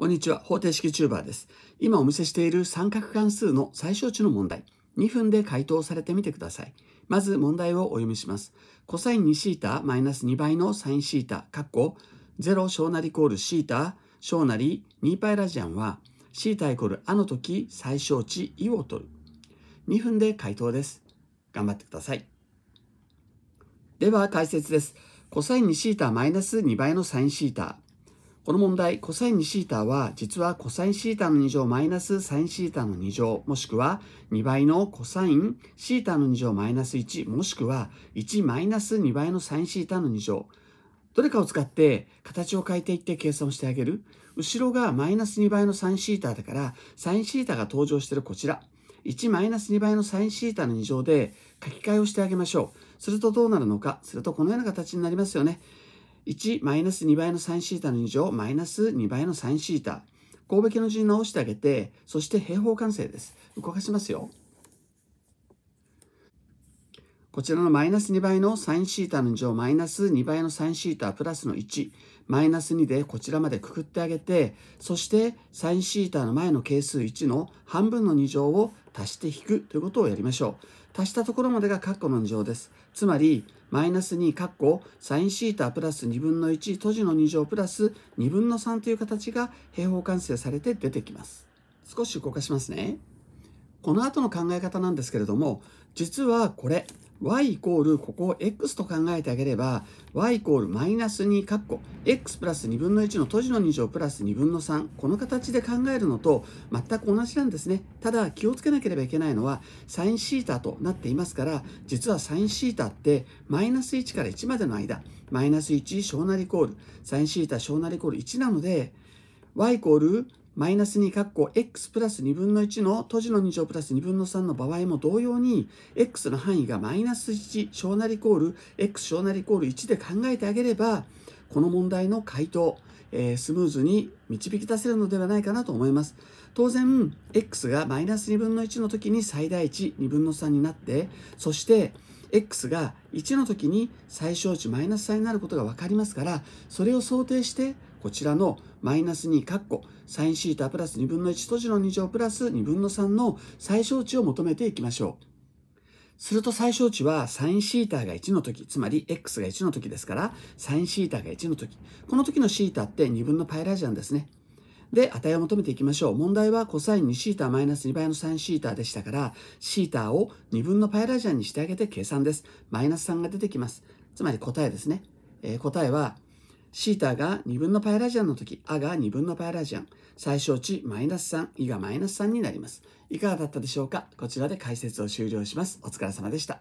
こんにちは、方程式チューバーです。今お見せしている三角関数の最小値の問題、2分で回答されてみてください。まず問題をお読みします。コサイン2 θ マイナス2倍の sinθ、かっこ0小なりイコール θ 小なり 2π ラジアンは θ イコールあの時最小値イを取る。2分で回答です。頑張ってください。では解説です。コ cos2θ マイナス2倍の sinθ この問題、2 o s θ は、実はコ cosθ の2乗マイナス sinθ の2乗、もしくは2倍のコ cosθ の2乗マイナス1、もしくは1マイナス2倍の sinθ の2乗。どれかを使って形を変えていって計算をしてあげる。後ろがマイナス2倍の sinθ だから、sinθ が登場しているこちら。1マイナス2倍の sinθ の2乗で書き換えをしてあげましょう。するとどうなるのか。するとこのような形になりますよね。1マイナス2倍の sinθ の2乗マイナス2倍の s シータ。神戸家の字に直してあげてそして平方完成です動かしますよこちらのマイナス2倍の sinθ の2乗マイナス2倍の s シータプラスの1マイナス2でこちらまでくくってあげてそしてサイ sinθ の前の係数1の半分の2乗を足して引くということをやりましょう。足したところまでが括弧の2乗です。つまり、マイナス2、括弧、サインシータプラス2分の1、閉じの2乗プラス2分の3という形が平方完成されて出てきます。少し動かしますね。この後の考え方なんですけれども実はこれ y イコールここを x と考えてあげれば y イコールマイナス2カッコ x プラス2分の1の閉じの2乗プラス2分の3この形で考えるのと全く同じなんですねただ気をつけなければいけないのはサインシータとなっていますから実はサインシータってマイナス1から1までの間マイナス1小なりイコールサインシータ小なりイコール1なので y イコールマイナス2括弧 x プラス2分の1の閉じの2乗プラス2分の3の場合も同様に x の範囲がマイナス1小なりイコール x 小なりイコール1で考えてあげればこの問題の回答、えー、スムーズに導き出せるのではないかなと思います。当然 x がマイナス2分の1の時に最大値2分の3になってそして x が1の時に最小値マイナス3になることが分かりますからそれを想定してこちらのマイナス2カッコサインシータプラス2分の1閉じの2乗プラス2分の3の最小値を求めていきましょう。すると最小値はサインシータが1の時、つまり x が1の時ですから、サインシータが1の時。この時のシータって2分のパイラジアンですね。で、値を求めていきましょう。問題は cos 2 θ マイナス2倍の sinθ でしたから、θ を2分のパイラジアンにしてあげて計算です。マイナス3が出てきます。つまり答えですね。えー、答えは、θ が2分のパイラジアンの時、あが2分のパイラジアン、最小値マイナス3、いがマイナス3になります。いかがだったでしょうかこちらで解説を終了します。お疲れ様でした。